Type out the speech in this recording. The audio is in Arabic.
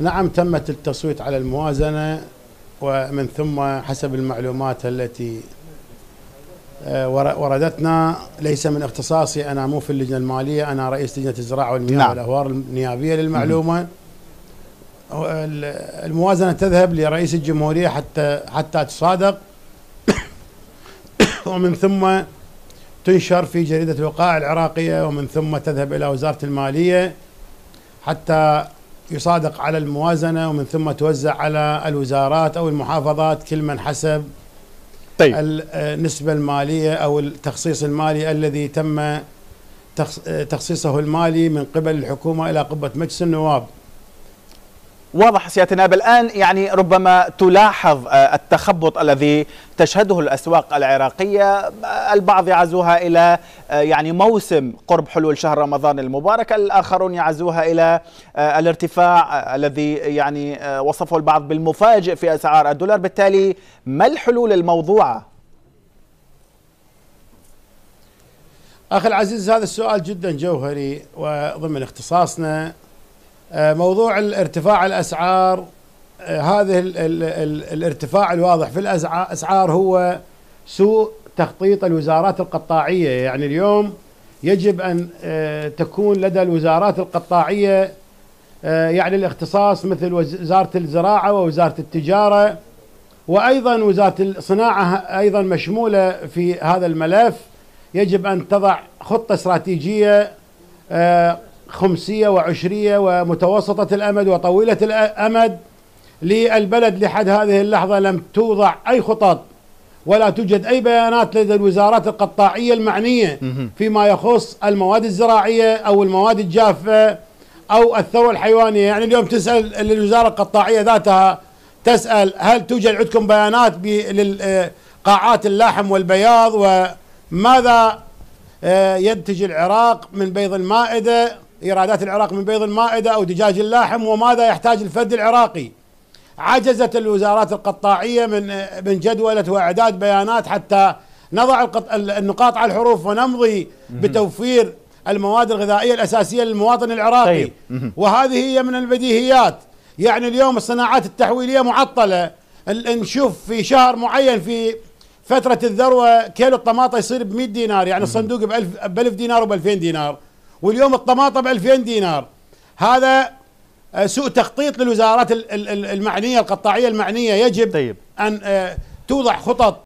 نعم تمت التصويت على الموازنة ومن ثم حسب المعلومات التي آه، وردتنا ليس من اختصاصي أنا مو في اللجنة المالية أنا رئيس لجنة الزراعة والمياه نعم. والأهوار النيابية للمعلومة الموازنة تذهب لرئيس الجمهورية حتى حتى تصادق ومن ثم تنشر في جريدة الوقائع العراقية ومن ثم تذهب إلى وزارة المالية حتى يصادق على الموازنة ومن ثم توزع على الوزارات أو المحافظات كل من حسب طيب. النسبة آه، المالية أو التخصيص المالي الذي تم آه، تخصيصه المالي من قبل الحكومة إلى قبة مجلس النواب واضح سياده النائب الان يعني ربما تلاحظ آه، التخبط الذي تشهده الاسواق العراقيه آه، البعض يعزوها الى آه، يعني موسم قرب حلول شهر رمضان المبارك الاخرون يعزوها الى الارتفاع الذي يعني وصفه البعض بالمفاجئ في اسعار الدولار بالتالي ما الحلول الموضوعه اخي العزيز هذا السؤال جدا جوهري وضمن اختصاصنا آه، موضوع الارتفاع الاسعار آه، هذه الـ الـ الـ الارتفاع الواضح في الاسعار هو سوء تخطيط الوزارات القطاعيه يعني اليوم يجب ان آه، تكون لدى الوزارات القطاعيه يعني الاختصاص مثل وزاره الزراعه ووزاره التجاره وايضا وزاره الصناعه ايضا مشموله في هذا الملف يجب ان تضع خطه استراتيجيه خمسية وعشرية ومتوسطة الأمد وطويلة الأمد للبلد لحد هذه اللحظة لم توضع أي خطط ولا توجد أي بيانات لدى الوزارات القطاعية المعنية فيما يخص المواد الزراعية أو المواد الجافة أو الثروة الحيوانية يعني اليوم تسأل الوزارة القطاعية ذاتها تسأل هل توجد عندكم بيانات للقاعات اللحم والبياض وماذا آه، ينتج العراق من بيض المائدة إيرادات العراق من بيض المائدة أو دجاج اللحم وماذا يحتاج الفرد العراقي عجزت الوزارات القطاعية من من جدولة وإعداد بيانات حتى نضع النقاط على الحروف ونمضي بتوفير المواد الغذائية الأساسية للمواطن العراقي طيب. وهذه هي من البديهيات يعني اليوم الصناعات التحويلية معطلة نشوف في شهر معين في فترة الذروة كيلو الطماطم يصير ب 100 دينار يعني الصندوق ب 1000 دينار وب 2000 دينار واليوم الطماطم 2000 دينار هذا آه، سوء تخطيط للوزارات المعنيه القطاعيه المعنيه يجب طيب. ان آه، توضع خطط